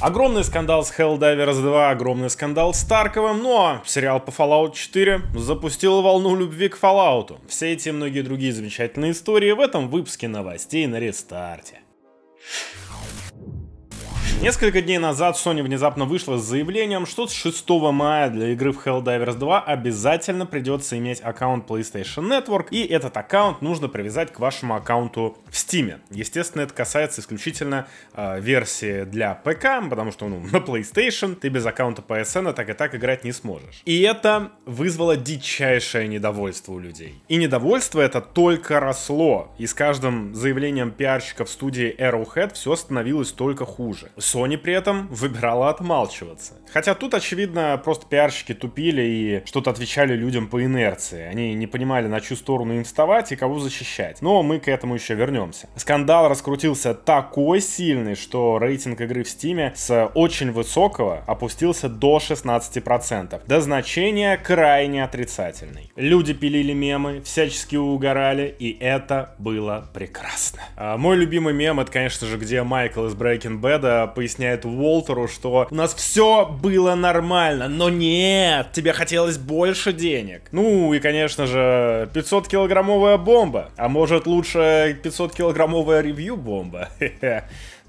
Огромный скандал с Helldivers 2, огромный скандал с Тарковым, но сериал по Fallout 4 запустил волну любви к Fallout. Все эти и многие другие замечательные истории в этом выпуске новостей на рестарте. Несколько дней назад Sony внезапно вышла с заявлением, что с 6 мая для игры в Helldivers 2 обязательно придется иметь аккаунт PlayStation Network, и этот аккаунт нужно привязать к вашему аккаунту в Steam. Естественно, это касается исключительно э, версии для ПК, потому что ну, на PlayStation ты без аккаунта PSN а так и так играть не сможешь. И это вызвало дичайшее недовольство у людей. И недовольство это только росло, и с каждым заявлением пиарщиков студии Arrowhead все становилось только хуже. Sony при этом выбирала отмалчиваться. Хотя тут, очевидно, просто пиарщики тупили и что-то отвечали людям по инерции. Они не понимали, на чью сторону им вставать и кого защищать. Но мы к этому еще вернемся. Скандал раскрутился такой сильный, что рейтинг игры в Steam с очень высокого опустился до 16%. До значения крайне отрицательный. Люди пилили мемы, всячески угорали, и это было прекрасно. А мой любимый мем, это, конечно же, где Майкл из Breaking Bad а, поясняет Уолтеру, что у нас все было нормально, но нет, тебе хотелось больше денег. Ну и, конечно же, 500-килограммовая бомба, а может лучше 500-килограммовая ревью-бомба.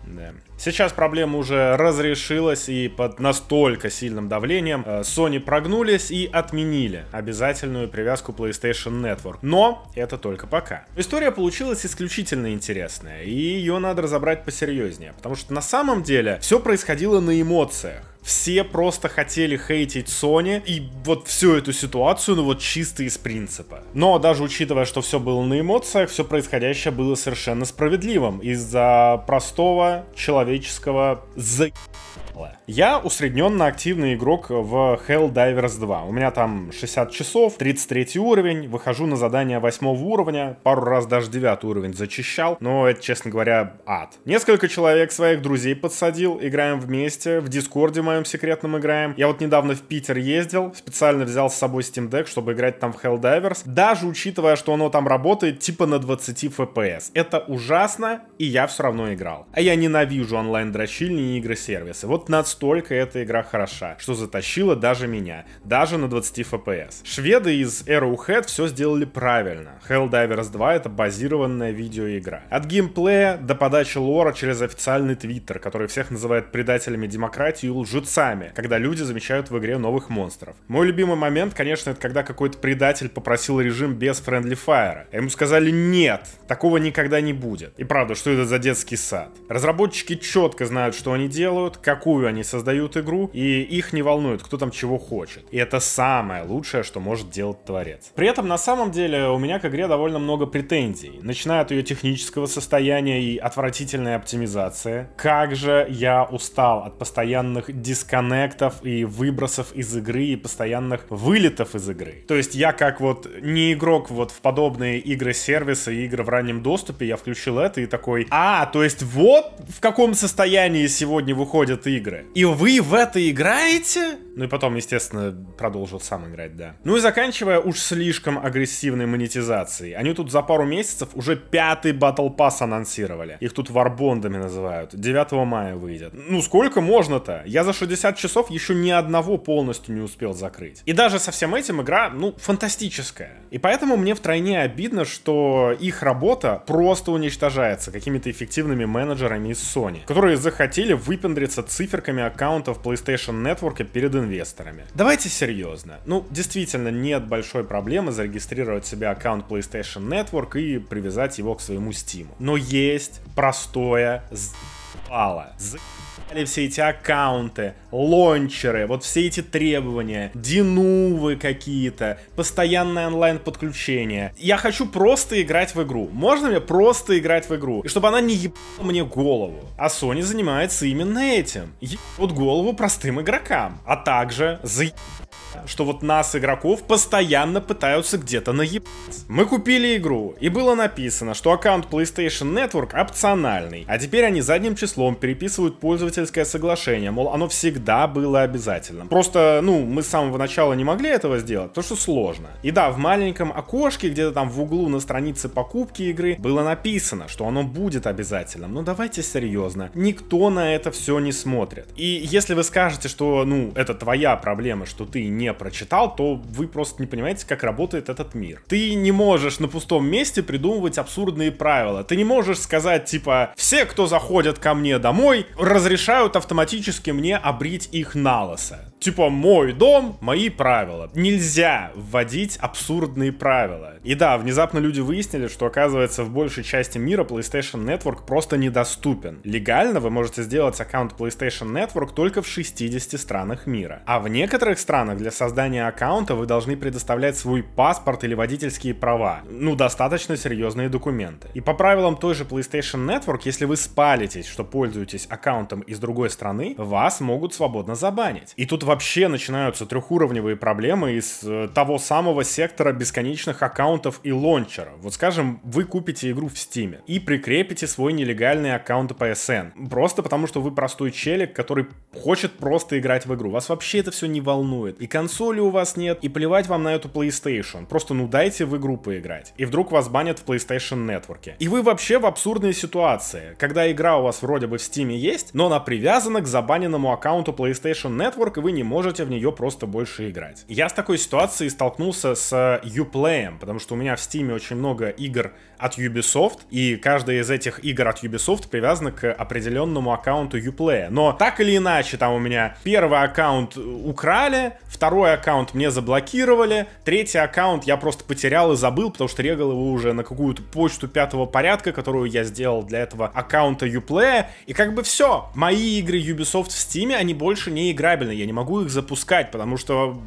Да. Сейчас проблема уже разрешилась и под настолько сильным давлением э, Sony прогнулись и отменили обязательную привязку PlayStation Network. Но это только пока. История получилась исключительно интересная, и ее надо разобрать посерьезнее, потому что на самом деле все происходило на эмоциях. Все просто хотели хейтить Sony и вот всю эту ситуацию, ну вот чисто из принципа. Но даже учитывая, что все было на эмоциях, все происходящее было совершенно справедливым из-за простого человеческого за***ла. Я усредненно активный игрок в Hell Divers 2. У меня там 60 часов, 33 уровень, выхожу на задание 8 уровня, пару раз даже 9 уровень зачищал, но это, честно говоря, ад. Несколько человек своих друзей подсадил, играем вместе, в Дискорде моем секретном играем. Я вот недавно в Питер ездил, специально взял с собой Steam Deck, чтобы играть там в Hell Divers. даже учитывая, что оно там работает типа на 20 FPS. Это ужасно, и я все равно играл. А я ненавижу онлайн дрочильные игры-сервисы. Вот на настолько эта игра хороша, что затащила даже меня, даже на 20 FPS. Шведы из Arrowhead все сделали правильно. Helldivers 2 — это базированная видеоигра. От геймплея до подачи лора через официальный твиттер, который всех называет предателями демократии и лжецами, когда люди замечают в игре новых монстров. Мой любимый момент, конечно, это когда какой-то предатель попросил режим без Friendly Fire. А ему сказали «нет, такого никогда не будет». И правда, что это за детский сад? Разработчики четко знают, что они делают, какую они создают игру, и их не волнует, кто там чего хочет. И это самое лучшее, что может делать творец. При этом на самом деле у меня к игре довольно много претензий, начиная от ее технического состояния и отвратительной оптимизации. Как же я устал от постоянных дисконнектов и выбросов из игры и постоянных вылетов из игры. То есть я как вот не игрок вот в подобные игры-сервисы и игры в раннем доступе, я включил это и такой, а, то есть вот в каком состоянии сегодня выходят игры. И вы в это играете? Ну и потом, естественно, продолжил сам играть, да. Ну и заканчивая уж слишком агрессивной монетизацией. Они тут за пару месяцев уже пятый Battle пас анонсировали. Их тут варбондами называют. 9 мая выйдет. Ну сколько можно-то? Я за 60 часов еще ни одного полностью не успел закрыть. И даже со всем этим игра, ну, фантастическая. И поэтому мне втройне обидно, что их работа просто уничтожается какими-то эффективными менеджерами из Sony, которые захотели выпендриться циферками аккаунтов PlayStation Network перед инвесторами. Давайте серьезно. Ну, действительно, нет большой проблемы зарегистрировать себе аккаунт PlayStation Network и привязать его к своему Steam. Но есть простое за***ало. За***ало Далее все эти аккаунты, лончеры, вот все эти требования, динувы какие-то, постоянное онлайн-подключение. Я хочу просто играть в игру. Можно мне просто играть в игру? И чтобы она не ебала мне голову. А Sony занимается именно этим. Ебут голову простым игрокам. А также за что вот нас, игроков, постоянно пытаются где-то наебать. Мы купили игру, и было написано, что аккаунт PlayStation Network опциональный, а теперь они задним числом переписывают пользователя Версальское соглашение, мол, оно всегда было обязательным. Просто, ну, мы с самого начала не могли этого сделать, потому что сложно. И да, в маленьком окошке, где-то там в углу на странице покупки игры, было написано, что оно будет обязательным. Но давайте серьезно, никто на это все не смотрит. И если вы скажете, что, ну, это твоя проблема, что ты не прочитал, то вы просто не понимаете, как работает этот мир. Ты не можешь на пустом месте придумывать абсурдные правила. Ты не можешь сказать, типа, все, кто заходят ко мне домой, разрешают разрешают автоматически мне обрить их на лосо. Типа, мой дом, мои правила. Нельзя вводить абсурдные правила. И да, внезапно люди выяснили, что оказывается в большей части мира PlayStation Network просто недоступен. Легально вы можете сделать аккаунт PlayStation Network только в 60 странах мира. А в некоторых странах для создания аккаунта вы должны предоставлять свой паспорт или водительские права. Ну, достаточно серьезные документы. И по правилам той же PlayStation Network, если вы спалитесь, что пользуетесь аккаунтом из другой страны, вас могут свободно забанить. И тут вообще начинаются трехуровневые проблемы из э, того самого сектора бесконечных аккаунтов и лончера. Вот скажем, вы купите игру в Steam и прикрепите свой нелегальный аккаунт PSN. Просто потому, что вы простой челик, который хочет просто играть в игру. Вас вообще это все не волнует. И консоли у вас нет, и плевать вам на эту PlayStation. Просто ну дайте в игру поиграть. И вдруг вас банят в PlayStation Network. И вы вообще в абсурдной ситуации, когда игра у вас вроде бы в Steam есть, но на привязана к забаненному аккаунту PlayStation Network, и вы не можете в нее просто больше играть. Я с такой ситуацией столкнулся с э, Uplay, потому что у меня в Steam очень много игр от Ubisoft, и каждая из этих игр от Ubisoft привязана к определенному аккаунту Uplay. Но так или иначе, там у меня первый аккаунт э, украли, второй аккаунт мне заблокировали, третий аккаунт я просто потерял и забыл, потому что регал его уже на какую-то почту пятого порядка, которую я сделал для этого аккаунта Uplay, и как бы все, моя мои игры Ubisoft в Steam, они больше не играбельны. Я не могу их запускать, потому что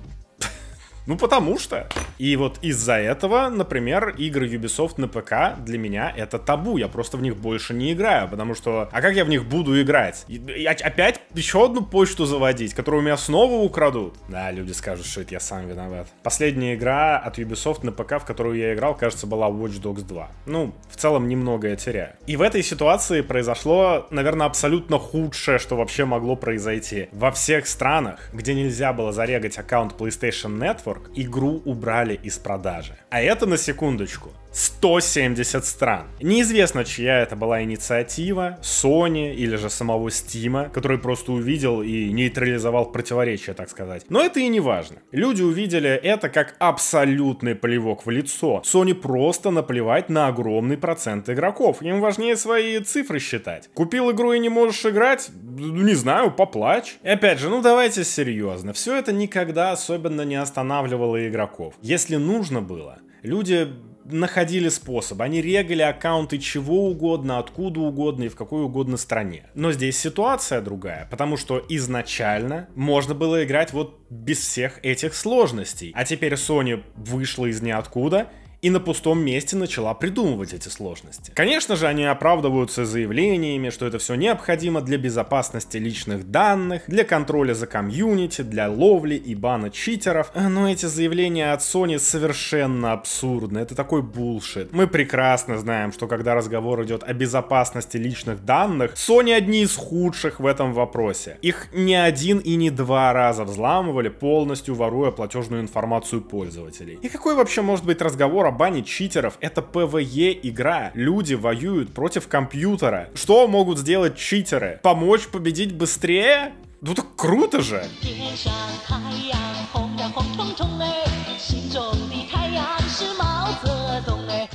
ну потому что. И вот из-за этого, например, игры Ubisoft на ПК для меня это табу. Я просто в них больше не играю, потому что... А как я в них буду играть? Я опять еще одну почту заводить, которую у меня снова украдут? Да, люди скажут, что это я сам виноват. Последняя игра от Ubisoft на ПК, в которую я играл, кажется, была Watch Dogs 2. Ну, в целом немного я теряю. И в этой ситуации произошло, наверное, абсолютно худшее, что вообще могло произойти. Во всех странах, где нельзя было зарегать аккаунт PlayStation Network, нью Игру убрали из продажи. А это, на секундочку, 170 стран. Неизвестно, чья это была инициатива, Sony или же самого Стима, который просто увидел и нейтрализовал противоречия, так сказать. Но это и не важно. Люди увидели это как абсолютный плевок в лицо. Sony просто наплевать на огромный процент игроков. Им важнее свои цифры считать. Купил игру и не можешь играть? Не знаю, поплачь. И опять же, ну давайте серьезно. Все это никогда особенно не останавливало игроков. Если нужно было, люди находили способ. Они регали аккаунты чего угодно, откуда угодно и в какой угодно стране. Но здесь ситуация другая, потому что изначально можно было играть вот без всех этих сложностей. А теперь Sony вышла из ниоткуда — и на пустом месте начала придумывать эти сложности. Конечно же, они оправдываются заявлениями, что это все необходимо для безопасности личных данных, для контроля за комьюнити, для ловли и бана читеров, но эти заявления от Sony совершенно абсурдны, это такой булшит. Мы прекрасно знаем, что когда разговор идет о безопасности личных данных, Sony одни из худших в этом вопросе. Их не один и не два раза взламывали, полностью воруя платежную информацию пользователей. И какой вообще может быть разговор о барабанить читеров. Это ПВЕ игра. Люди воюют против компьютера. Что могут сделать читеры? Помочь победить быстрее? Ну так круто же!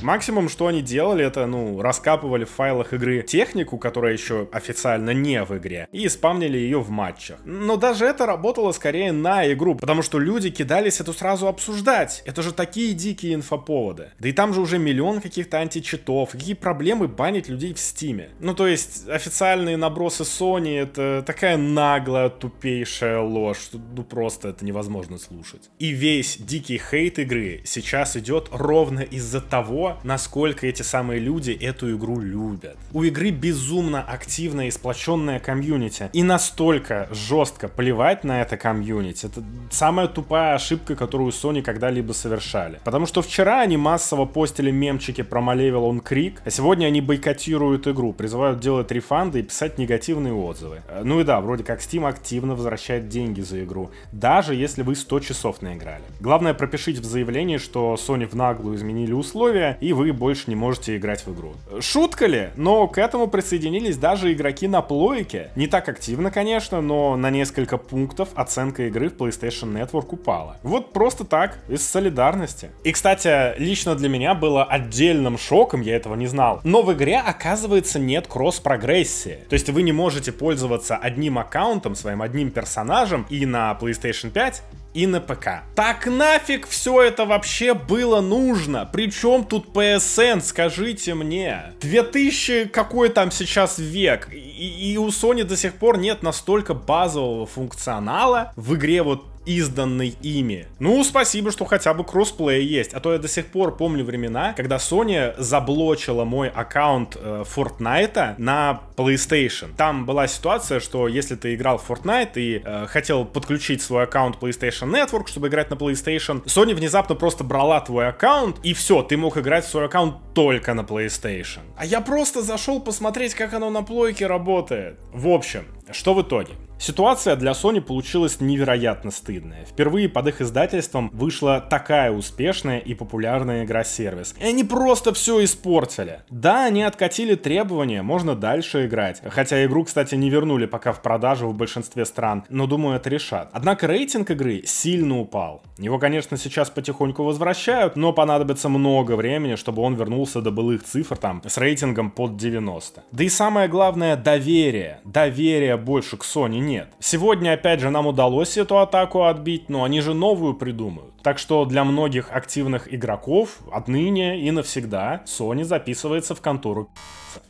Максимум, что они делали, это, ну, раскапывали в файлах игры технику, которая еще официально не в игре, и спамнили ее в матчах. Но даже это работало скорее на игру, потому что люди кидались это сразу обсуждать. Это же такие дикие инфоповоды. Да и там же уже миллион каких-то античитов, какие проблемы банить людей в стиме. Ну, то есть, официальные набросы Sony это такая наглая, тупейшая ложь, что ну просто это невозможно слушать. И весь дикий хейт игры сейчас идет ровно из-за того, насколько эти самые люди эту игру любят. У игры безумно активное и сплоченное комьюнити. И настолько жестко плевать на это комьюнити. Это самая тупая ошибка, которую Sony когда-либо совершали. Потому что вчера они массово постили мемчики про Malevolent он а сегодня они бойкотируют игру, призывают делать рефанды и писать негативные отзывы. Э, ну и да, вроде как Steam активно возвращает деньги за игру, даже если вы 100 часов наиграли. Главное, пропишите в заявлении, что Sony в наглую изменили условия, и вы больше не можете играть в игру. Шутка ли? Но к этому присоединились даже игроки на плойке. Не так активно, конечно, но на несколько пунктов оценка игры в PlayStation Network упала. Вот просто так, из солидарности. И, кстати, лично для меня было отдельным шоком, я этого не знал. Но в игре, оказывается, нет кросс-прогрессии. То есть вы не можете пользоваться одним аккаунтом, своим одним персонажем и на PlayStation 5, и на ПК. Так нафиг все это вообще было нужно? Причем тут PSN, скажите мне? 2000 какой там сейчас век? И, и у Sony до сих пор нет настолько базового функционала в игре вот изданный ими. Ну, спасибо, что хотя бы кроссплей есть, а то я до сих пор помню времена, когда Sony заблочила мой аккаунт э, Fortnite на PlayStation. Там была ситуация, что если ты играл в Fortnite и э, хотел подключить свой аккаунт PlayStation Network, чтобы играть на PlayStation, Sony внезапно просто брала твой аккаунт, и все, ты мог играть в свой аккаунт только на PlayStation. А я просто зашел посмотреть, как оно на плойке работает. В общем, что в итоге? Ситуация для Sony получилась невероятно стыдная. Впервые под их издательством вышла такая успешная и популярная игра-сервис. И они просто все испортили. Да, они откатили требования, можно дальше играть. Хотя игру, кстати, не вернули пока в продажу в большинстве стран, но думаю, это решат. Однако рейтинг игры сильно упал. Его, конечно, сейчас потихоньку возвращают, но понадобится много времени, чтобы он вернулся до былых цифр там с рейтингом под 90. Да и самое главное, доверие. Доверие больше к Sony нет. Сегодня, опять же, нам удалось эту атаку отбить, но они же новую придумают. Так что для многих активных игроков отныне и навсегда Sony записывается в контору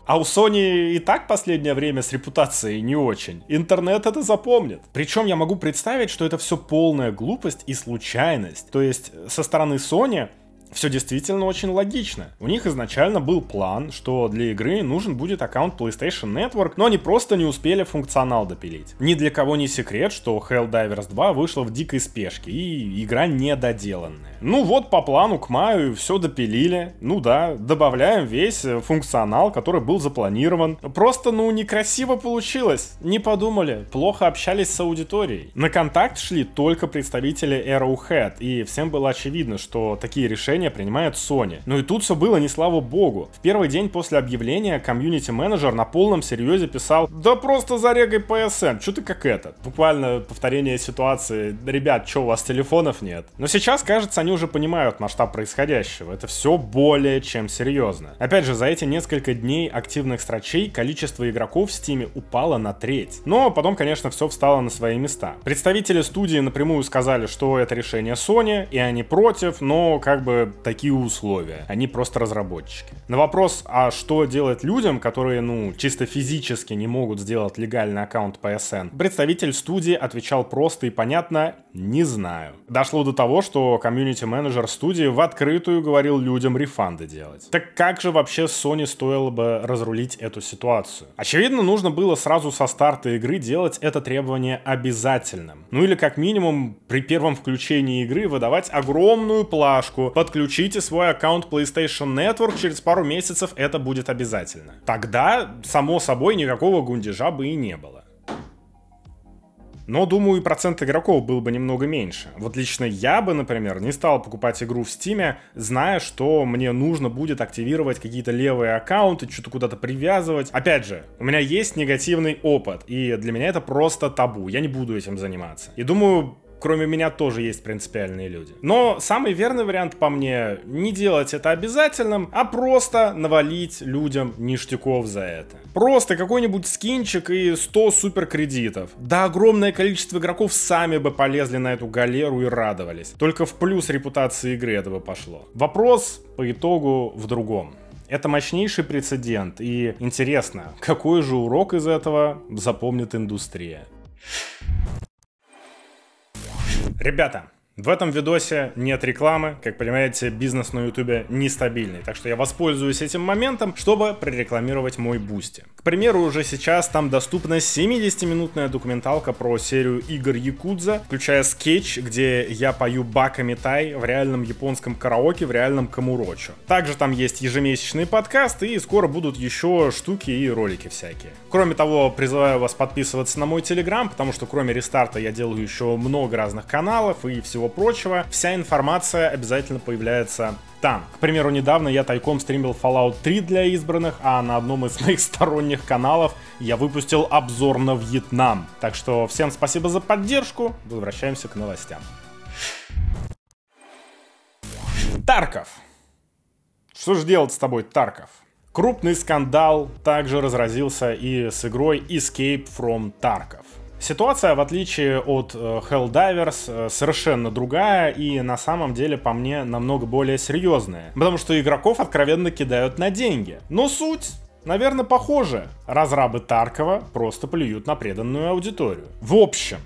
а у Sony и так последнее время с репутацией не очень. Интернет это запомнит. Причем я могу представить, что это все полная глупость и случайность. То есть со стороны Sony все действительно очень логично. У них изначально был план, что для игры нужен будет аккаунт PlayStation Network, но они просто не успели функционал допилить. Ни для кого не секрет, что Helldivers 2 вышла в дикой спешке, и игра недоделанная. Ну вот, по плану к маю все допилили. Ну да, добавляем весь э, функционал, который был запланирован. Просто, ну, некрасиво получилось. Не подумали, плохо общались с аудиторией. На контакт шли только представители Arrowhead, и всем было очевидно, что такие решения решение принимает Sony. Но ну и тут все было не слава богу. В первый день после объявления комьюнити-менеджер на полном серьезе писал «Да просто зарегай PSN, эм, что ты как этот?» Буквально повторение ситуации «Ребят, что у вас телефонов нет?» Но сейчас, кажется, они уже понимают масштаб происходящего. Это все более чем серьезно. Опять же, за эти несколько дней активных строчей количество игроков в Steam упало на треть. Но потом, конечно, все встало на свои места. Представители студии напрямую сказали, что это решение Sony, и они против, но как бы такие условия. Они просто разработчики. На вопрос, а что делать людям, которые, ну, чисто физически не могут сделать легальный аккаунт PSN, представитель студии отвечал просто и понятно «не знаю». Дошло до того, что комьюнити-менеджер студии в открытую говорил людям рефанды делать. Так как же вообще Sony стоило бы разрулить эту ситуацию? Очевидно, нужно было сразу со старта игры делать это требование обязательным. Ну или как минимум при первом включении игры выдавать огромную плашку, подключать подключите свой аккаунт PlayStation Network, через пару месяцев это будет обязательно. Тогда, само собой, никакого гундежа бы и не было. Но, думаю, и процент игроков был бы немного меньше. Вот лично я бы, например, не стал покупать игру в Steam, зная, что мне нужно будет активировать какие-то левые аккаунты, что-то куда-то привязывать. Опять же, у меня есть негативный опыт, и для меня это просто табу, я не буду этим заниматься. И думаю, кроме меня тоже есть принципиальные люди. Но самый верный вариант по мне не делать это обязательным, а просто навалить людям ништяков за это. Просто какой-нибудь скинчик и 100 супер кредитов. Да огромное количество игроков сами бы полезли на эту галеру и радовались. Только в плюс репутации игры этого пошло. Вопрос по итогу в другом. Это мощнейший прецедент, и интересно, какой же урок из этого запомнит индустрия? Ребята, в этом видосе нет рекламы, как понимаете, бизнес на ютубе нестабильный, так что я воспользуюсь этим моментом, чтобы прорекламировать мой бусти. К примеру, уже сейчас там доступна 70-минутная документалка про серию игр Якудза, включая скетч, где я пою Бака Митай в реальном японском караоке в реальном Камурочу. Также там есть ежемесячный подкаст и скоро будут еще штуки и ролики всякие. Кроме того, призываю вас подписываться на мой телеграм, потому что кроме рестарта я делаю еще много разных каналов и всего прочего, вся информация обязательно появляется там. К примеру, недавно я тайком стримил Fallout 3 для избранных, а на одном из моих сторонних каналов я выпустил обзор на Вьетнам. Так что всем спасибо за поддержку, возвращаемся к новостям. Тарков. Что же делать с тобой, Тарков? Крупный скандал также разразился и с игрой Escape from Tarkov. Ситуация, в отличие от э, Helldivers, э, совершенно другая и на самом деле, по мне, намного более серьезная. Потому что игроков откровенно кидают на деньги. Но суть Наверное, похоже. Разрабы Таркова просто плюют на преданную аудиторию. В общем,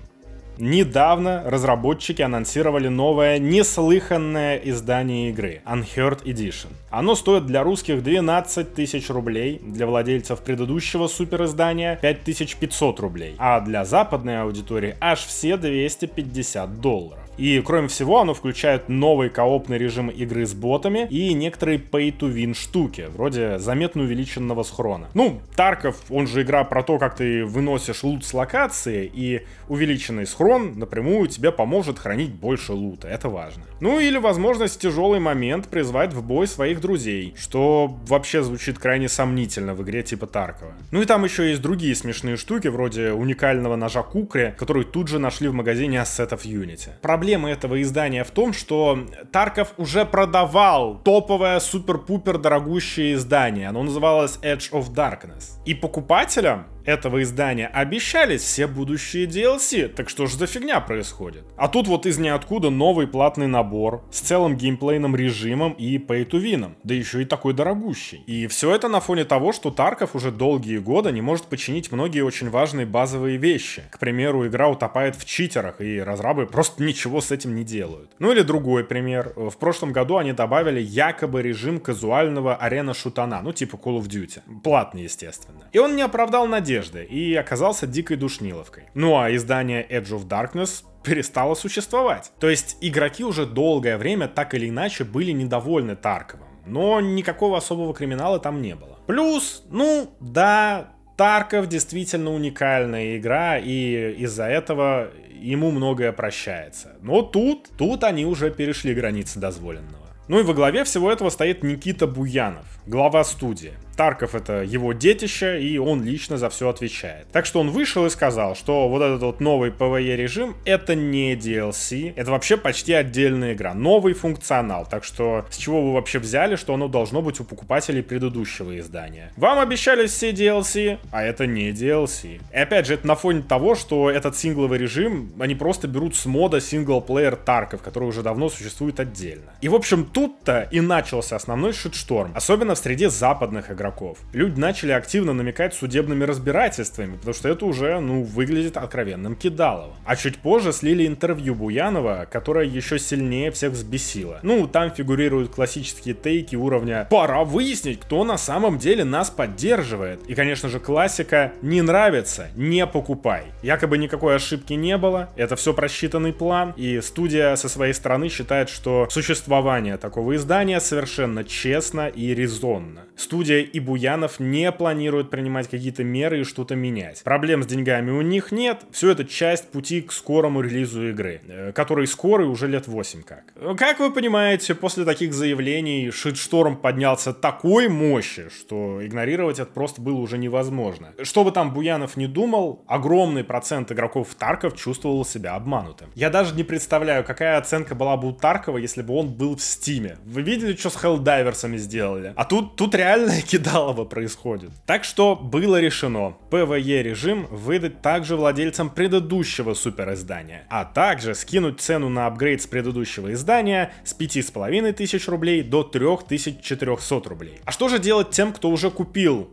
Недавно разработчики анонсировали новое неслыханное издание игры — Unheard Edition. Оно стоит для русских 12 тысяч рублей, для владельцев предыдущего супериздания — 5500 рублей, а для западной аудитории аж все 250 долларов. И, кроме всего, оно включает новый коопный режим игры с ботами и некоторые pay-to-win штуки, вроде заметно увеличенного схрона. Ну, Тарков, он же игра про то, как ты выносишь лут с локации, и увеличенный схрон напрямую тебе поможет хранить больше лута, это важно. Ну или возможность в тяжелый момент призвать в бой своих друзей, что вообще звучит крайне сомнительно в игре типа Таркова. Ну и там еще есть другие смешные штуки, вроде уникального ножа Кукри, который тут же нашли в магазине ассетов Unity. Проблема проблема этого издания в том, что Тарков уже продавал топовое супер-пупер дорогущее издание. Оно называлось Edge of Darkness. И покупателям этого издания обещались все будущие DLC, так что же за фигня происходит? А тут вот из ниоткуда новый платный набор с целым геймплейным режимом и pay to win, да еще и такой дорогущий. И все это на фоне того, что Тарков уже долгие годы не может починить многие очень важные базовые вещи. К примеру, игра утопает в читерах, и разрабы просто ничего с этим не делают. Ну или другой пример. В прошлом году они добавили якобы режим казуального арена-шутана, ну типа Call of Duty. Платный, естественно. И он не оправдал надежды одежды и оказался дикой душниловкой. Ну а издание Edge of Darkness перестало существовать. То есть игроки уже долгое время так или иначе были недовольны Тарковым, но никакого особого криминала там не было. Плюс, ну да, Тарков действительно уникальная игра, и из-за этого ему многое прощается. Но тут, тут они уже перешли границы дозволенного. Ну и во главе всего этого стоит Никита Буянов, глава студии. Тарков это его детище, и он лично за все отвечает. Так что он вышел и сказал, что вот этот вот новый PvE режим это не DLC, это вообще почти отдельная игра, новый функционал. Так что с чего вы вообще взяли, что оно должно быть у покупателей предыдущего издания? Вам обещали все DLC, а это не DLC. И опять же, это на фоне того, что этот сингловый режим, они просто берут с мода синглплеер Тарков, который уже давно существует отдельно. И в общем тут-то и начался основной шитшторм, особенно в среде западных игроков игроков. Люди начали активно намекать судебными разбирательствами, потому что это уже, ну, выглядит откровенным кидалово. А чуть позже слили интервью Буянова, которое еще сильнее всех взбесило. Ну, там фигурируют классические тейки уровня «Пора выяснить, кто на самом деле нас поддерживает». И, конечно же, классика «Не нравится, не покупай». Якобы никакой ошибки не было, это все просчитанный план, и студия со своей стороны считает, что существование такого издания совершенно честно и резонно студия и Буянов не планируют принимать какие-то меры и что-то менять. Проблем с деньгами у них нет, все это часть пути к скорому релизу игры, э, который скорый уже лет 8 как. Как вы понимаете, после таких заявлений шит-шторм поднялся такой мощи, что игнорировать это просто было уже невозможно. Что бы там Буянов не думал, огромный процент игроков Тарков чувствовал себя обманутым. Я даже не представляю, какая оценка была бы у Таркова, если бы он был в Стиме. Вы видели, что с Хеллдайверсами сделали? А тут, тут реально реальное кидалово происходит. Так что было решено ПВЕ режим выдать также владельцам предыдущего супериздания, а также скинуть цену на апгрейд с предыдущего издания с 5500 рублей до 3400 рублей. А что же делать тем, кто уже купил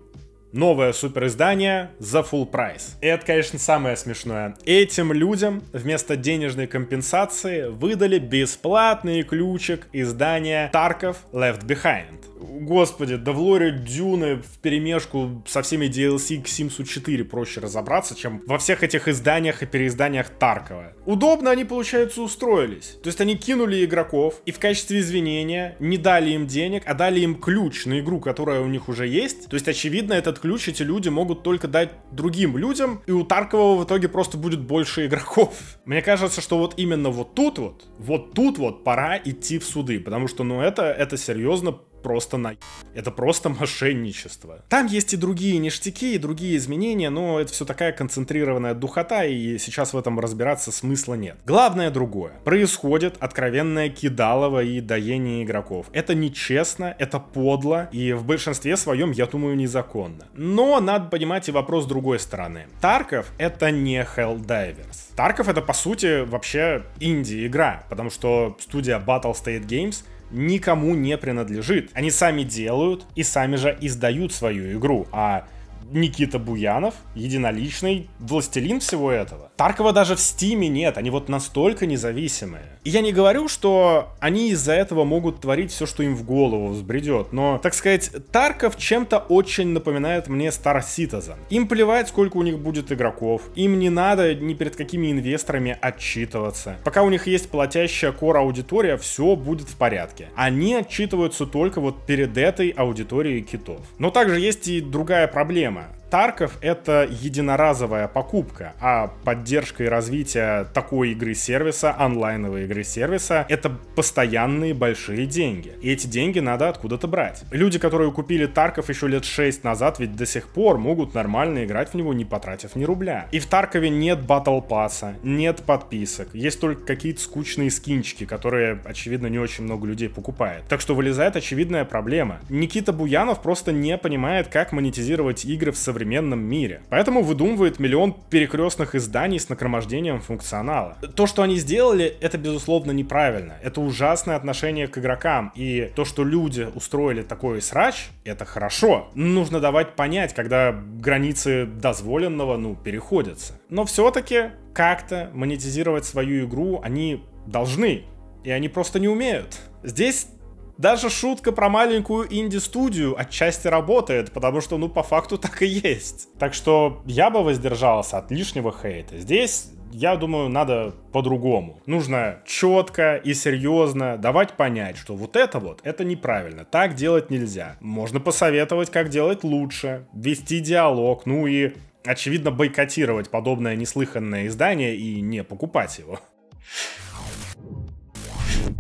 новое супериздание за full прайс. И это, конечно, самое смешное. Этим людям вместо денежной компенсации выдали бесплатный ключик издания Тарков Left Behind. Господи, да в лоре Дюны в перемешку со всеми DLC к Симсу 4 проще разобраться, чем во всех этих изданиях и переизданиях Таркова. Удобно они, получается, устроились. То есть они кинули игроков и в качестве извинения не дали им денег, а дали им ключ на игру, которая у них уже есть. То есть, очевидно, этот ключ эти люди могут только дать другим людям, и у таркового в итоге просто будет больше игроков. Мне кажется, что вот именно вот тут вот, вот тут вот пора идти в суды, потому что, ну, это, это серьезно просто на... Это просто мошенничество. Там есть и другие ништяки, и другие изменения, но это все такая концентрированная духота, и сейчас в этом разбираться смысла нет. Главное другое. Происходит откровенное кидалово и доение игроков. Это нечестно, это подло, и в большинстве своем, я думаю, незаконно. Но надо понимать и вопрос другой стороны. Тарков — это не Helldivers. Тарков — это, по сути, вообще инди-игра, потому что студия Battle State Games — никому не принадлежит. Они сами делают и сами же издают свою игру, а Никита Буянов, единоличный властелин всего этого. Таркова даже в Стиме нет, они вот настолько независимые. И я не говорю, что они из-за этого могут творить все, что им в голову взбредет, но, так сказать, Тарков чем-то очень напоминает мне Star Citizen. Им плевать, сколько у них будет игроков, им не надо ни перед какими инвесторами отчитываться. Пока у них есть платящая кора аудитория, все будет в порядке. Они отчитываются только вот перед этой аудиторией китов. Но также есть и другая проблема. Matt. Тарков — это единоразовая покупка, а поддержка и развитие такой игры-сервиса, онлайновой игры-сервиса — это постоянные большие деньги. И эти деньги надо откуда-то брать. Люди, которые купили Тарков еще лет 6 назад, ведь до сих пор могут нормально играть в него, не потратив ни рубля. И в Таркове нет батл пасса, нет подписок, есть только какие-то скучные скинчики, которые, очевидно, не очень много людей покупает. Так что вылезает очевидная проблема. Никита Буянов просто не понимает, как монетизировать игры в современном современном мире. Поэтому выдумывает миллион перекрестных изданий с накромождением функционала. То, что они сделали, это безусловно неправильно. Это ужасное отношение к игрокам. И то, что люди устроили такой срач, это хорошо. Нужно давать понять, когда границы дозволенного, ну, переходятся. Но все-таки как-то монетизировать свою игру они должны. И они просто не умеют. Здесь даже шутка про маленькую инди-студию отчасти работает, потому что, ну, по факту так и есть. Так что я бы воздержался от лишнего хейта. Здесь я думаю, надо по-другому. Нужно четко и серьезно давать понять, что вот это вот, это неправильно, так делать нельзя. Можно посоветовать, как делать лучше, вести диалог, ну и, очевидно, бойкотировать подобное неслыханное издание и не покупать его.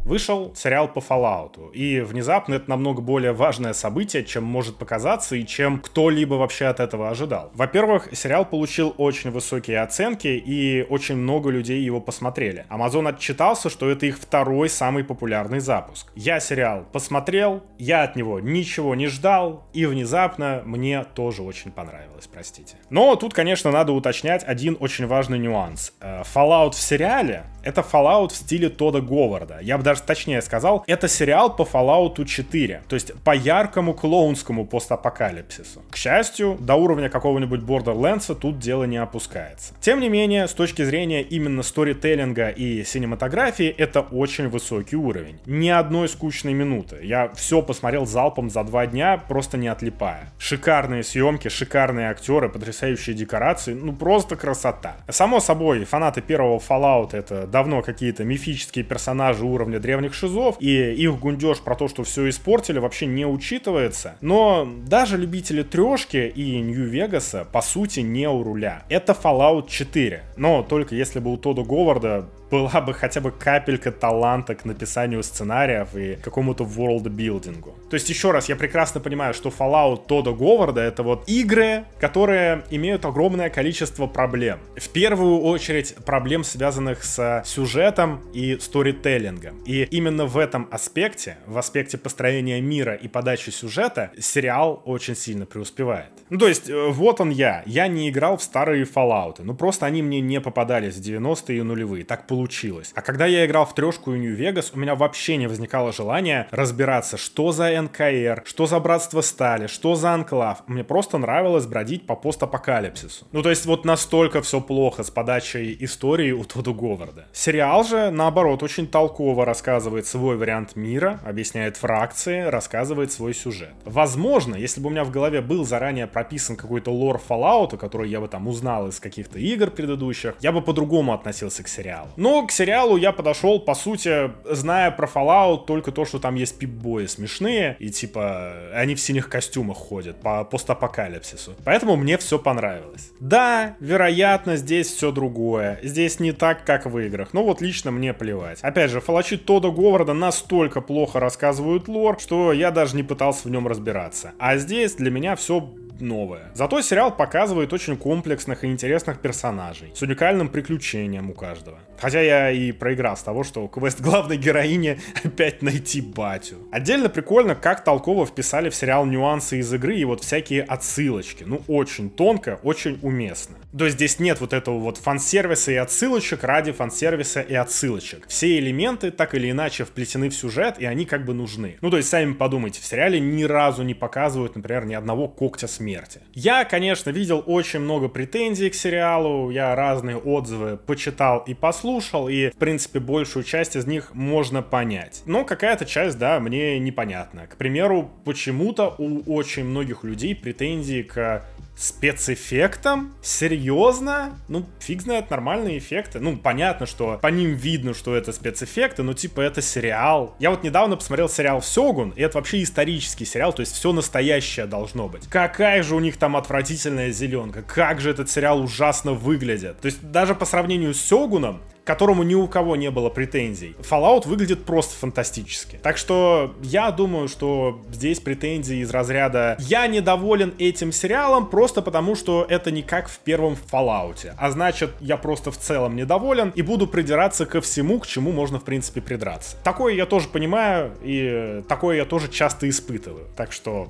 Вышел сериал по Fallout. И внезапно это намного более важное событие, чем может показаться и чем кто-либо вообще от этого ожидал. Во-первых, сериал получил очень высокие оценки и очень много людей его посмотрели. Amazon отчитался, что это их второй самый популярный запуск. Я сериал посмотрел, я от него ничего не ждал, и внезапно мне тоже очень понравилось, простите. Но тут, конечно, надо уточнять один очень важный нюанс. Э, Fallout в сериале это Fallout в стиле Тода Говарда. Я бы даже точнее сказал, это сериал по Fallout 4. То есть по яркому клоунскому постапокалипсису. К счастью, до уровня какого-нибудь Borderlands тут дело не опускается. Тем не менее, с точки зрения именно сторителлинга и синематографии, это очень высокий уровень. Ни одной скучной минуты. Я все посмотрел залпом за два дня, просто не отлипая. Шикарные съемки, шикарные актеры, потрясающие декорации, ну просто красота. Само собой, фанаты первого Fallout это давно какие-то мифические персонажи уровня древних шизов, и их гундеж про то, что все испортили, вообще не учитывается. Но даже любители трешки и Нью-Вегаса, по сути, не у руля. Это Fallout 4, но только если бы у Тодда Говарда была бы хотя бы капелька таланта к написанию сценариев и какому-то ворлдбилдингу. То есть, еще раз, я прекрасно понимаю, что Fallout Тода Говарда — это вот игры, которые имеют огромное количество проблем. В первую очередь, проблем, связанных с сюжетом и сторителлингом. И именно в этом аспекте, в аспекте построения мира и подачи сюжета, сериал очень сильно преуспевает. Ну, то есть, э, вот он я. Я не играл в старые Fallout. Ну, просто они мне не попадались в 90-е и нулевые. Так получилось получилось. А когда я играл в трешку и Нью-Вегас, у меня вообще не возникало желания разбираться, что за НКР, что за Братство Стали, что за Анклав. Мне просто нравилось бродить по постапокалипсису. Ну то есть вот настолько все плохо с подачей истории у Тоду Говарда. Сериал же, наоборот, очень толково рассказывает свой вариант мира, объясняет фракции, рассказывает свой сюжет. Возможно, если бы у меня в голове был заранее прописан какой-то лор Fallout, который я бы там узнал из каких-то игр предыдущих, я бы по-другому относился к сериалу. Но но ну, к сериалу я подошел, по сути, зная про Fallout только то, что там есть пип-бои смешные, и типа они в синих костюмах ходят по постапокалипсису. Поэтому мне все понравилось. Да, вероятно, здесь все другое. Здесь не так, как в играх. Но ну, вот лично мне плевать. Опять же, фалачи Тода Говарда настолько плохо рассказывают лор, что я даже не пытался в нем разбираться. А здесь для меня все новое. Зато сериал показывает очень комплексных и интересных персонажей с уникальным приключением у каждого. Хотя я и проиграл с того, что квест главной героини опять найти батю. Отдельно прикольно, как толково вписали в сериал нюансы из игры и вот всякие отсылочки. Ну, очень тонко, очень уместно. То есть здесь нет вот этого вот фан-сервиса и отсылочек ради фан-сервиса и отсылочек. Все элементы так или иначе вплетены в сюжет, и они как бы нужны. Ну, то есть сами подумайте, в сериале ни разу не показывают, например, ни одного когтя смерти. Я, конечно, видел очень много претензий к сериалу, я разные отзывы почитал и послушал, послушал, и, в принципе, большую часть из них можно понять. Но какая-то часть, да, мне непонятна. К примеру, почему-то у очень многих людей претензии к спецэффектом? Серьезно? Ну, фиг знает, нормальные эффекты. Ну, понятно, что по ним видно, что это спецэффекты, но типа это сериал. Я вот недавно посмотрел сериал «Сёгун», и это вообще исторический сериал, то есть все настоящее должно быть. Какая же у них там отвратительная зеленка, как же этот сериал ужасно выглядит. То есть даже по сравнению с «Сёгуном», к которому ни у кого не было претензий. Fallout выглядит просто фантастически. Так что я думаю, что здесь претензии из разряда «Я недоволен этим сериалом просто потому, что это не как в первом Fallout, а значит, я просто в целом недоволен и буду придираться ко всему, к чему можно, в принципе, придраться». Такое я тоже понимаю, и такое я тоже часто испытываю. Так что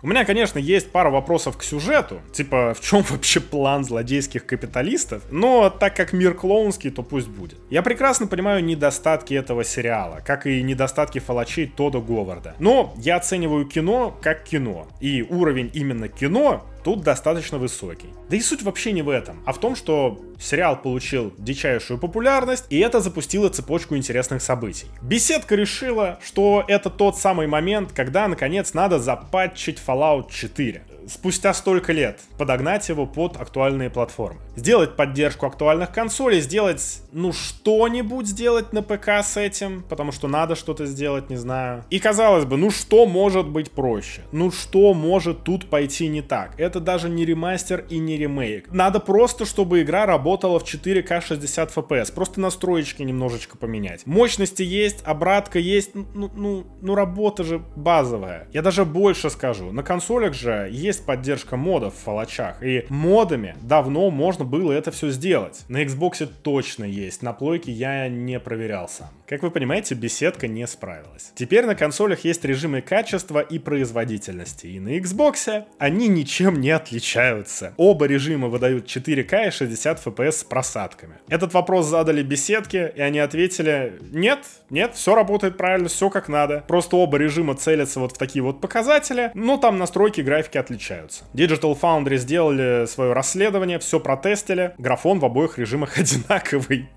у меня, конечно, есть пара вопросов к сюжету, типа в чем вообще план злодейских капиталистов, но так как мир клоунский, то пусть будет. Я прекрасно понимаю недостатки этого сериала, как и недостатки фалачей Тода Говарда. Но я оцениваю кино как кино, и уровень именно кино тут достаточно высокий. Да и суть вообще не в этом, а в том, что сериал получил дичайшую популярность, и это запустило цепочку интересных событий. Беседка решила, что это тот самый момент, когда наконец надо запатчить Fallout 4 спустя столько лет подогнать его под актуальные платформы. Сделать поддержку актуальных консолей, сделать, ну, что-нибудь сделать на ПК с этим, потому что надо что-то сделать, не знаю. И казалось бы, ну что может быть проще? Ну что может тут пойти не так? Это даже не ремастер и не ремейк. Надо просто, чтобы игра работала в 4К 60 FPS. Просто настроечки немножечко поменять. Мощности есть, обратка есть, ну, ну, ну работа же базовая. Я даже больше скажу. На консолях же есть есть поддержка модов в фалачах, и модами давно можно было это все сделать. На Xbox точно есть, на плойке я не проверял сам. Как вы понимаете, беседка не справилась. Теперь на консолях есть режимы качества и производительности, и на Xbox они ничем не отличаются. Оба режима выдают 4К и 60 FPS с просадками. Этот вопрос задали беседке, и они ответили, нет, нет, все работает правильно, все как надо. Просто оба режима целятся вот в такие вот показатели, но там настройки графики отличаются. Digital Foundry сделали свое расследование, все протестили, графон в обоих режимах одинаковый.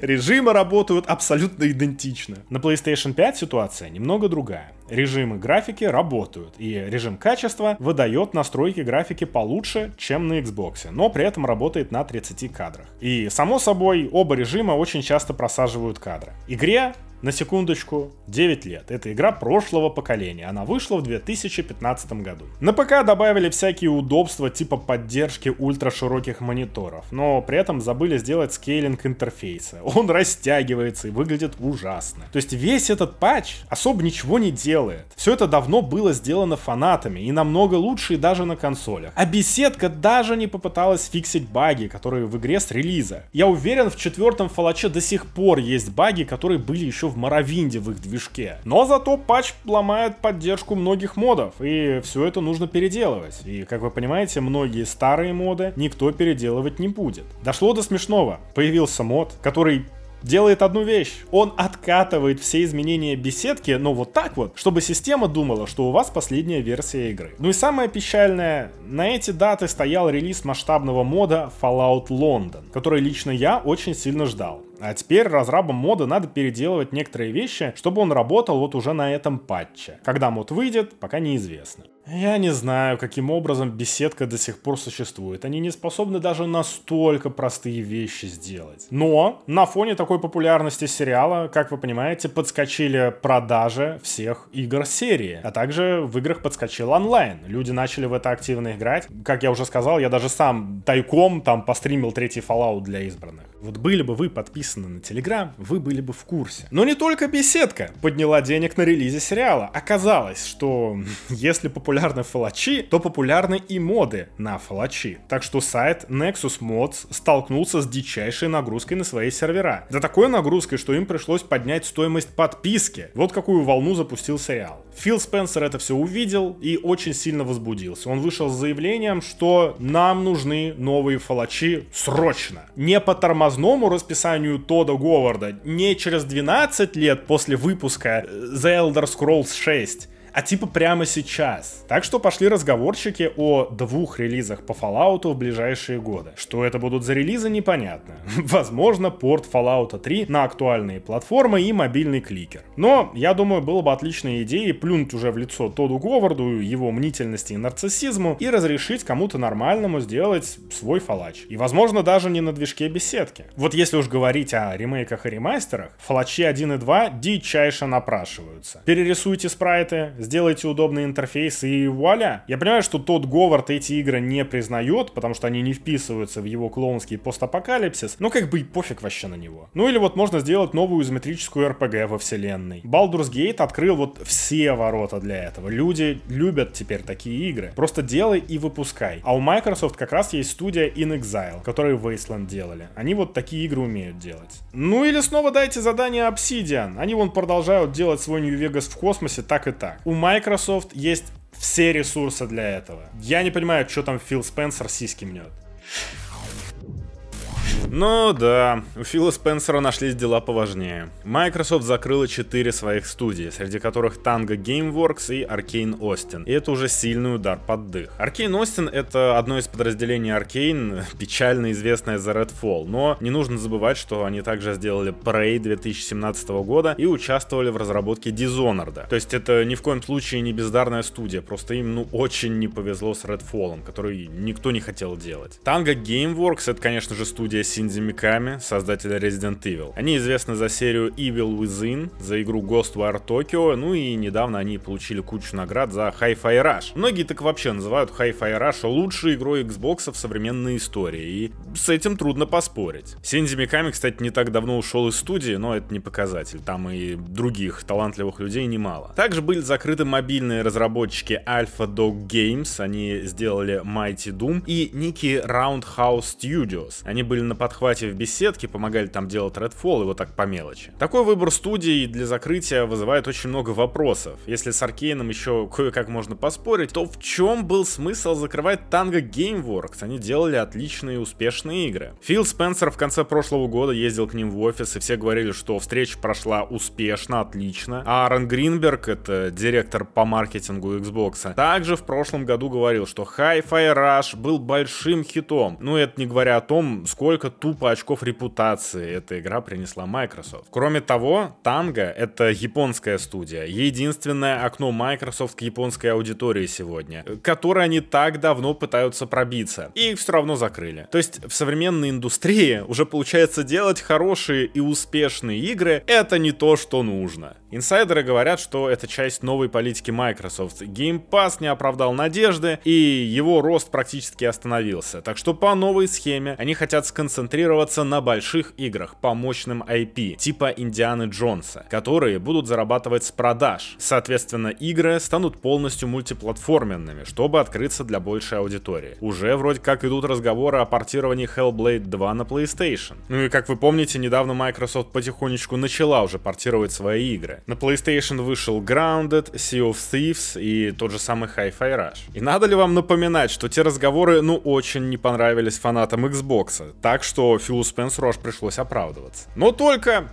Режимы работают абсолютно идентично. На PlayStation 5 ситуация немного другая. Режимы графики работают, и режим качества выдает настройки графики получше, чем на Xbox, но при этом работает на 30 кадрах. И, само собой, оба режима очень часто просаживают кадры. Игре на секундочку, 9 лет. Это игра прошлого поколения. Она вышла в 2015 году. На ПК добавили всякие удобства типа поддержки ультрашироких мониторов, но при этом забыли сделать скейлинг интерфейса. Он растягивается и выглядит ужасно. То есть весь этот патч особо ничего не делает. Все это давно было сделано фанатами и намного лучше и даже на консолях. А беседка даже не попыталась фиксить баги, которые в игре с релиза. Я уверен, в четвертом фалаче до сих пор есть баги, которые были еще в в Моровинде в их движке. Но зато патч ломает поддержку многих модов, и все это нужно переделывать. И, как вы понимаете, многие старые моды никто переделывать не будет. Дошло до смешного. Появился мод, который делает одну вещь. Он откатывает все изменения беседки, но ну, вот так вот, чтобы система думала, что у вас последняя версия игры. Ну и самое печальное, на эти даты стоял релиз масштабного мода Fallout London, который лично я очень сильно ждал. А теперь разрабам мода надо переделывать некоторые вещи, чтобы он работал вот уже на этом патче. Когда мод выйдет, пока неизвестно. Я не знаю, каким образом беседка до сих пор существует. Они не способны даже настолько простые вещи сделать. Но на фоне такой популярности сериала, как вы понимаете, подскочили продажи всех игр серии. А также в играх подскочил онлайн. Люди начали в это активно играть. Как я уже сказал, я даже сам тайком там постримил третий Fallout для избранных. Вот были бы вы подписаны на Телеграм, вы были бы в курсе. Но не только беседка подняла денег на релизе сериала. Оказалось, что если популярность популярны фалачи, то популярны и моды на фалачи. Так что сайт Nexus Mods столкнулся с дичайшей нагрузкой на свои сервера. За такой нагрузкой, что им пришлось поднять стоимость подписки. Вот какую волну запустил сериал. Фил Спенсер это все увидел и очень сильно возбудился. Он вышел с заявлением, что нам нужны новые фалачи срочно. Не по тормозному расписанию Тода Говарда, не через 12 лет после выпуска э, The Elder Scrolls 6, а типа прямо сейчас. Так что пошли разговорчики о двух релизах по Fallout в ближайшие годы. Что это будут за релизы, непонятно. Возможно, порт Fallout 3 на актуальные платформы и мобильный кликер. Но, я думаю, было бы отличной идеей плюнуть уже в лицо Тоду Говарду, его мнительности и нарциссизму и разрешить кому-то нормальному сделать свой фалач. И, возможно, даже не на движке беседки. Вот если уж говорить о ремейках и ремастерах, фалачи 1 и 2 дичайше напрашиваются. Перерисуйте спрайты, сделайте удобный интерфейс и вуаля. Я понимаю, что тот Говард эти игры не признает, потому что они не вписываются в его клоунский постапокалипсис, но как бы и пофиг вообще на него. Ну или вот можно сделать новую изометрическую РПГ во вселенной. Baldur's Gate открыл вот все ворота для этого. Люди любят теперь такие игры. Просто делай и выпускай. А у Microsoft как раз есть студия In Exile, которые Wasteland делали. Они вот такие игры умеют делать. Ну или снова дайте задание Obsidian. Они вон продолжают делать свой New Vegas в космосе так и так. У Microsoft есть все ресурсы для этого. Я не понимаю, что там Фил Спенсер сиськи мнет. Ну да, у Фила Спенсера нашлись дела поважнее. Microsoft закрыла 4 своих студии, среди которых Tango Gameworks и Arkane Austin. И это уже сильный удар под дых. Arkane Austin — это одно из подразделений Arkane, печально известное за Redfall. Но не нужно забывать, что они также сделали Prey 2017 года и участвовали в разработке Dishonored. То есть это ни в коем случае не бездарная студия, просто им ну очень не повезло с Redfall, который никто не хотел делать. Tango Gameworks — это, конечно же, студия Синдзи Миками, создателя Resident Evil. Они известны за серию Evil Within, за игру Ghostwire Tokyo, ну и недавно они получили кучу наград за Hi-Fi Rush. Многие так вообще называют Hi-Fi Rush лучшей игрой Xbox в современной истории, и с этим трудно поспорить. Синдзи Миками, кстати, не так давно ушел из студии, но это не показатель, там и других талантливых людей немало. Также были закрыты мобильные разработчики Alpha Dog Games, они сделали Mighty Doom и некие Roundhouse Studios. Они были на подхвате в беседке, помогали там делать Redfall и вот так по мелочи. Такой выбор студии для закрытия вызывает очень много вопросов. Если с Аркейном еще кое-как можно поспорить, то в чем был смысл закрывать Tango Gameworks? Они делали отличные и успешные игры. Фил Спенсер в конце прошлого года ездил к ним в офис, и все говорили, что встреча прошла успешно, отлично. А Аарон Гринберг, это директор по маркетингу Xbox, также в прошлом году говорил, что Hi-Fi Rush был большим хитом. Ну, это не говоря о том, сколько сколько тупо очков репутации эта игра принесла Microsoft. Кроме того, Tango это японская студия, единственное окно Microsoft к японской аудитории сегодня, которой они так давно пытаются пробиться. И их все равно закрыли. То есть в современной индустрии уже получается делать хорошие и успешные игры — это не то, что нужно. Инсайдеры говорят, что это часть новой политики Microsoft. Game Pass не оправдал надежды, и его рост практически остановился. Так что по новой схеме они хотят скандализировать сконцентрироваться на больших играх по мощным IP, типа Индианы Джонса, которые будут зарабатывать с продаж. Соответственно, игры станут полностью мультиплатформенными, чтобы открыться для большей аудитории. Уже вроде как идут разговоры о портировании Hellblade 2 на PlayStation. Ну и как вы помните, недавно Microsoft потихонечку начала уже портировать свои игры. На PlayStation вышел Grounded, Sea of Thieves и тот же самый Hi-Fi Rush. И надо ли вам напоминать, что те разговоры ну очень не понравились фанатам Xbox? Так так что Филу Спенсеру аж пришлось оправдываться. Но только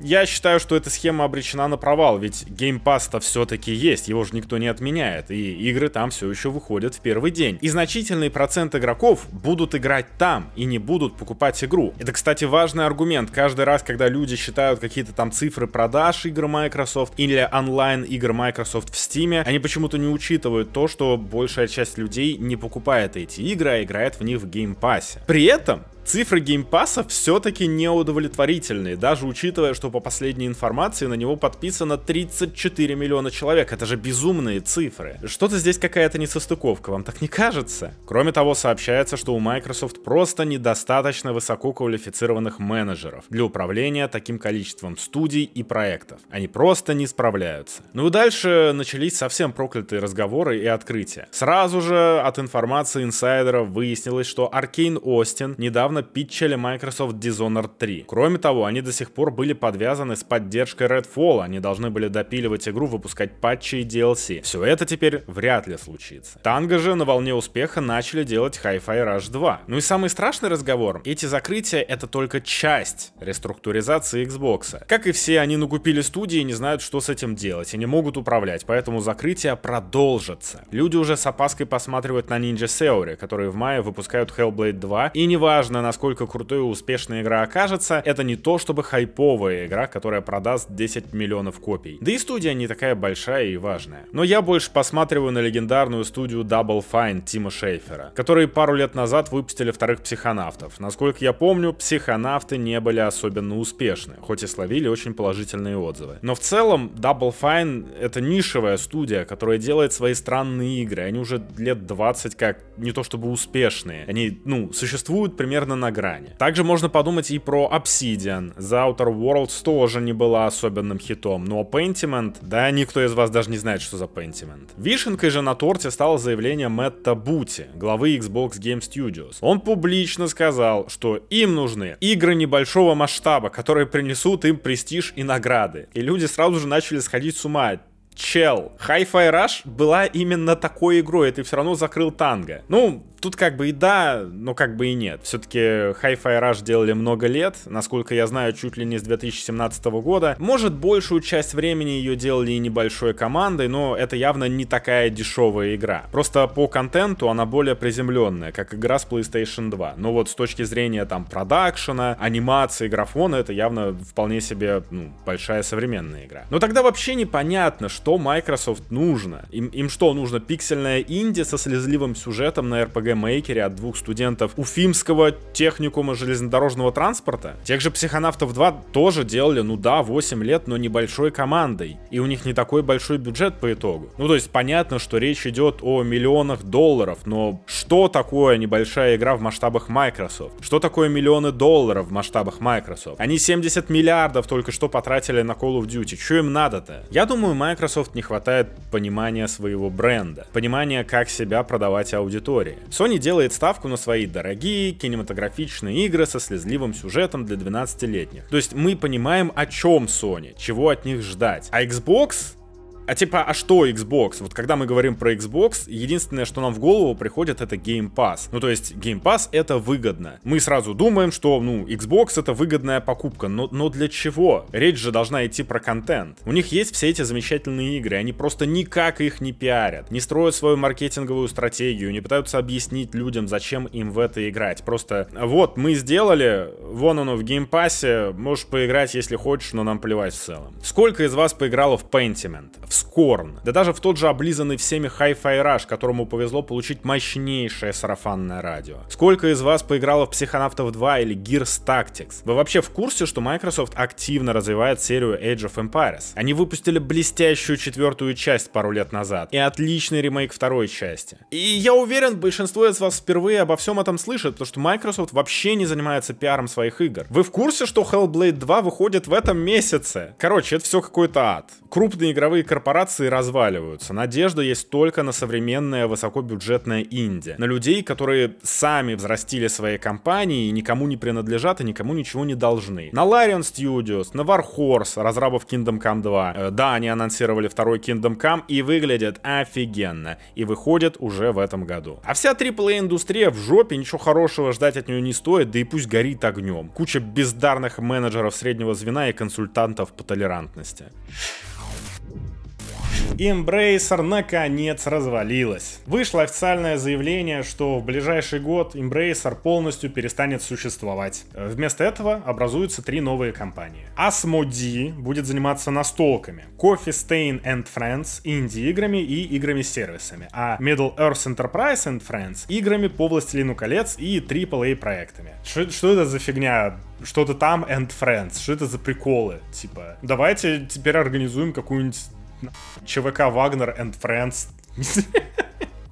я считаю, что эта схема обречена на провал, ведь Game Pass-то все-таки есть, его же никто не отменяет, и игры там все еще выходят в первый день. И значительный процент игроков будут играть там и не будут покупать игру. Это, кстати, важный аргумент. Каждый раз, когда люди считают какие-то там цифры продаж игр Microsoft или онлайн игр Microsoft в Steam, они почему-то не учитывают то, что большая часть людей не покупает эти игры, а играет в них в Game Pass. При этом Цифры геймпаса все-таки неудовлетворительные, даже учитывая, что по последней информации на него подписано 34 миллиона человек. Это же безумные цифры. Что-то здесь какая-то несостыковка, вам так не кажется? Кроме того, сообщается, что у Microsoft просто недостаточно высоко квалифицированных менеджеров для управления таким количеством студий и проектов. Они просто не справляются. Ну и дальше начались совсем проклятые разговоры и открытия. Сразу же от информации инсайдеров выяснилось, что Аркейн Остин недавно недавно питчили Microsoft Dishonored 3. Кроме того, они до сих пор были подвязаны с поддержкой Redfall, они должны были допиливать игру, выпускать патчи и DLC. Все это теперь вряд ли случится. Танго же на волне успеха начали делать Hi-Fi Rush 2. Ну и самый страшный разговор, эти закрытия это только часть реструктуризации Xbox. Как и все, они накупили студии и не знают, что с этим делать, и не могут управлять, поэтому закрытия продолжатся. Люди уже с опаской посматривают на Ninja Theory, которые в мае выпускают Hellblade 2, и неважно, насколько крутой и успешная игра окажется, это не то чтобы хайповая игра, которая продаст 10 миллионов копий. Да и студия не такая большая и важная. Но я больше посматриваю на легендарную студию Double Fine Тима Шейфера, которые пару лет назад выпустили вторых психонавтов. Насколько я помню, психонавты не были особенно успешны, хоть и словили очень положительные отзывы. Но в целом Double Fine это нишевая студия, которая делает свои странные игры. Они уже лет 20 как не то чтобы успешные. Они, ну, существуют примерно на грани. Также можно подумать и про Obsidian. The Outer Worlds тоже не была особенным хитом, но Pentiment, да никто из вас даже не знает, что за Pentiment. Вишенкой же на торте стало заявление Мэтта Бути, главы Xbox Game Studios. Он публично сказал, что им нужны игры небольшого масштаба, которые принесут им престиж и награды. И люди сразу же начали сходить с ума чел, Hi-Fi Rush была именно такой игрой, и ты все равно закрыл танго. Ну, тут как бы и да, но как бы и нет. Все-таки Hi-Fi Rush делали много лет, насколько я знаю, чуть ли не с 2017 года. Может, большую часть времени ее делали и небольшой командой, но это явно не такая дешевая игра. Просто по контенту она более приземленная, как игра с PlayStation 2. Но вот с точки зрения там продакшена, анимации, графона, это явно вполне себе ну, большая современная игра. Но тогда вообще непонятно, что что Microsoft нужно? Им, им что нужно? Пиксельная Индия со слезливым сюжетом на RPG Maker от двух студентов Уфимского техникума железнодорожного транспорта? Тех же Психонавтов 2 тоже делали, ну да, 8 лет, но небольшой командой. И у них не такой большой бюджет по итогу. Ну то есть понятно, что речь идет о миллионах долларов, но что такое небольшая игра в масштабах Microsoft? Что такое миллионы долларов в масштабах Microsoft? Они 70 миллиардов только что потратили на Call of Duty. Что им надо-то? Я думаю, Microsoft Microsoft не хватает понимания своего бренда, понимания, как себя продавать аудитории. Sony делает ставку на свои дорогие кинематографичные игры со слезливым сюжетом для 12-летних. То есть мы понимаем, о чем Sony, чего от них ждать. А Xbox а типа, а что Xbox? Вот когда мы говорим про Xbox, единственное, что нам в голову приходит, это Game Pass. Ну, то есть, Game Pass это выгодно. Мы сразу думаем, что, ну, Xbox это выгодная покупка, но, но для чего? Речь же должна идти про контент. У них есть все эти замечательные игры, они просто никак их не пиарят, не строят свою маркетинговую стратегию, не пытаются объяснить людям, зачем им в это играть. Просто, вот, мы сделали, вон оно в Game Pass, можешь поиграть, если хочешь, но нам плевать в целом. Сколько из вас поиграло в Pentiment? В Скорн, да даже в тот же облизанный всеми Hi-Fi Rush, которому повезло получить мощнейшее сарафанное радио. Сколько из вас поиграло в Психонавтов 2 или Gears Tactics? Вы вообще в курсе, что Microsoft активно развивает серию Age of Empires? Они выпустили блестящую четвертую часть пару лет назад и отличный ремейк второй части. И я уверен, большинство из вас впервые обо всем этом слышит, потому что Microsoft вообще не занимается пиаром своих игр. Вы в курсе, что Hellblade 2 выходит в этом месяце? Короче, это все какой-то ад. Крупные игровые корпорации Корпорации разваливаются. Надежда есть только на современное высокобюджетное Индия, На людей, которые сами взрастили свои компании и никому не принадлежат и никому ничего не должны. На Larian Studios, на Warhorse, разрабов Kingdom Come 2. Э, да, они анонсировали второй Kingdom Come и выглядят офигенно. И выходят уже в этом году. А вся AAA индустрия в жопе, ничего хорошего ждать от нее не стоит, да и пусть горит огнем. Куча бездарных менеджеров среднего звена и консультантов по толерантности. Embracer наконец развалилась. Вышло официальное заявление, что в ближайший год Embracer полностью перестанет существовать. Вместо этого образуются три новые компании. Asmodee будет заниматься настолками, Coffee Stain and Friends, инди-играми и играми-сервисами, а Middle Earth Enterprise and Friends играми по Властелину колец и AAA проектами. Что, что это за фигня? Что-то там and friends? Что это за приколы? Типа, давайте теперь организуем какую-нибудь ЧВК Вагнер and Friends.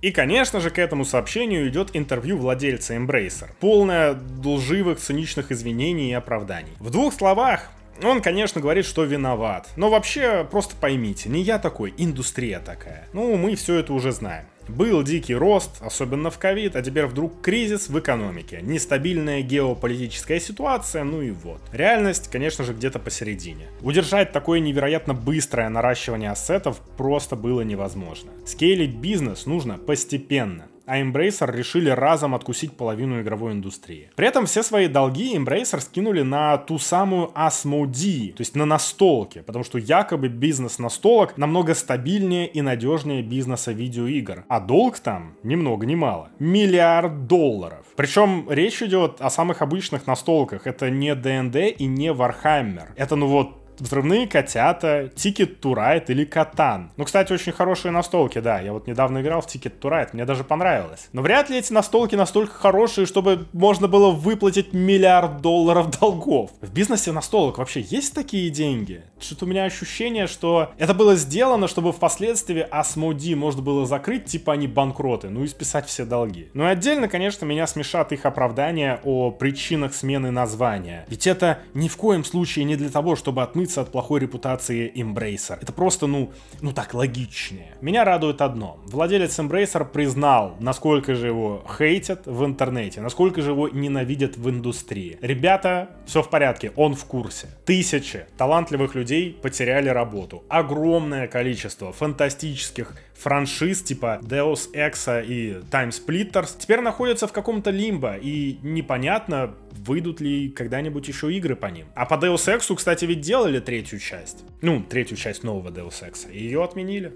И, конечно же, к этому сообщению идет интервью владельца Embracer, полное лживых, циничных извинений и оправданий. В двух словах, он, конечно, говорит, что виноват. Но вообще, просто поймите, не я такой, индустрия такая. Ну, мы все это уже знаем. Был дикий рост, особенно в ковид, а теперь вдруг кризис в экономике, нестабильная геополитическая ситуация, ну и вот. Реальность, конечно же, где-то посередине. Удержать такое невероятно быстрое наращивание ассетов просто было невозможно. Скейлить бизнес нужно постепенно а Embracer решили разом откусить половину игровой индустрии. При этом все свои долги Embracer скинули на ту самую Asmodee, то есть на настолке, потому что якобы бизнес настолок намного стабильнее и надежнее бизнеса видеоигр, а долг там ни много ни мало. Миллиард долларов. Причем речь идет о самых обычных настолках, это не D&D и не Warhammer. Это ну вот Взрывные котята, Ticket to Ride или Катан. Ну, кстати, очень хорошие настолки, да. Я вот недавно играл в Ticket to Ride, мне даже понравилось. Но вряд ли эти настолки настолько хорошие, чтобы можно было выплатить миллиард долларов долгов. В бизнесе настолок вообще есть такие деньги? Что-то у меня ощущение, что это было сделано, чтобы впоследствии Asmodee можно было закрыть, типа они банкроты, ну и списать все долги. Ну и отдельно, конечно, меня смешат их оправдания о причинах смены названия. Ведь это ни в коем случае не для того, чтобы отмыть отмыться от плохой репутации Embracer. Это просто, ну, ну так логичнее. Меня радует одно. Владелец Embracer признал, насколько же его хейтят в интернете, насколько же его ненавидят в индустрии. Ребята, все в порядке, он в курсе. Тысячи талантливых людей потеряли работу. Огромное количество фантастических франшиз типа Deus Ex и Time Splitters теперь находятся в каком-то лимбо, и непонятно, выйдут ли когда-нибудь еще игры по ним. А по Deus Ex, кстати, ведь делали делали третью часть. Ну, третью часть нового Deus Ex. И ее отменили.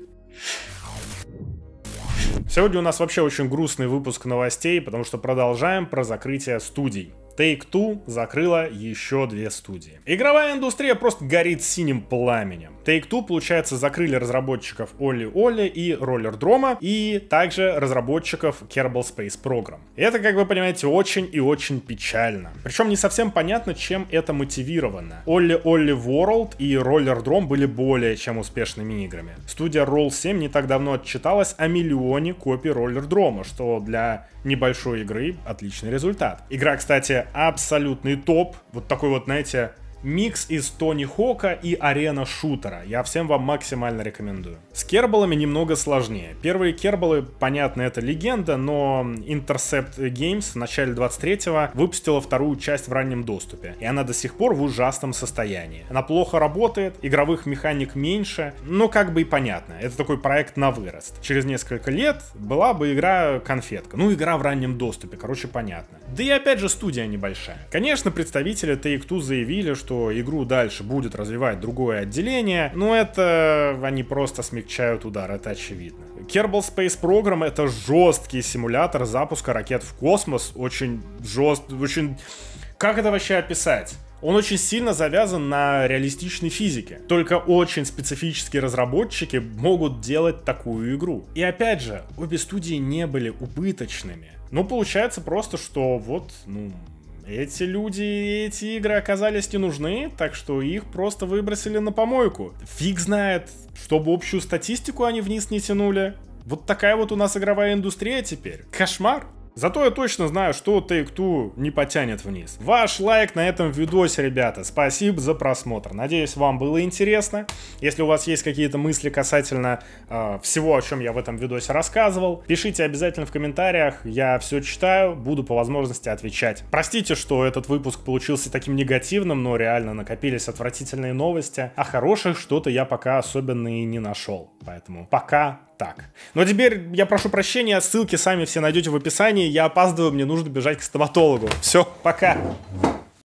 Сегодня у нас вообще очень грустный выпуск новостей, потому что продолжаем про закрытие студий. Take-Two закрыла еще две студии. Игровая индустрия просто горит синим пламенем. Take-Two, получается, закрыли разработчиков Олли Олли и Роллер Дрома, и также разработчиков Kerbal Space Program. Это, как вы понимаете, очень и очень печально. Причем не совсем понятно, чем это мотивировано. Олли Олли World и Роллер Дром были более чем успешными играми. Студия Roll 7 не так давно отчиталась о миллионе копий Роллер Дрома, что для небольшой игры отличный результат. Игра, кстати, абсолютный топ. Вот такой вот, знаете, микс из Тони Хока и арена шутера. Я всем вам максимально рекомендую. С керболами немного сложнее. Первые керболы, понятно, это легенда, но Intercept Games в начале 23-го выпустила вторую часть в раннем доступе, и она до сих пор в ужасном состоянии. Она плохо работает, игровых механик меньше, но как бы и понятно, это такой проект на вырост. Через несколько лет была бы игра конфетка, ну игра в раннем доступе, короче, понятно. Да и опять же студия небольшая. Конечно, представители Take-Two заявили, что игру дальше будет развивать другое отделение, но это они просто смягчили смягчают удар, это очевидно. Kerbal Space Program это жесткий симулятор запуска ракет в космос, очень жест, очень... Как это вообще описать? Он очень сильно завязан на реалистичной физике. Только очень специфические разработчики могут делать такую игру. И опять же, обе студии не были убыточными. но ну, получается просто, что вот, ну, эти люди и эти игры оказались не нужны, так что их просто выбросили на помойку. Фиг знает, чтобы общую статистику они вниз не тянули. Вот такая вот у нас игровая индустрия теперь. Кошмар! Зато я точно знаю, что Take-Two не потянет вниз. Ваш лайк на этом видосе, ребята. Спасибо за просмотр. Надеюсь, вам было интересно. Если у вас есть какие-то мысли касательно э, всего, о чем я в этом видосе рассказывал, пишите обязательно в комментариях. Я все читаю, буду по возможности отвечать. Простите, что этот выпуск получился таким негативным, но реально накопились отвратительные новости. А хороших что-то я пока особенно и не нашел. Поэтому пока, так. Но теперь я прошу прощения, ссылки сами все найдете в описании. Я опаздываю, мне нужно бежать к стоматологу. Все, пока.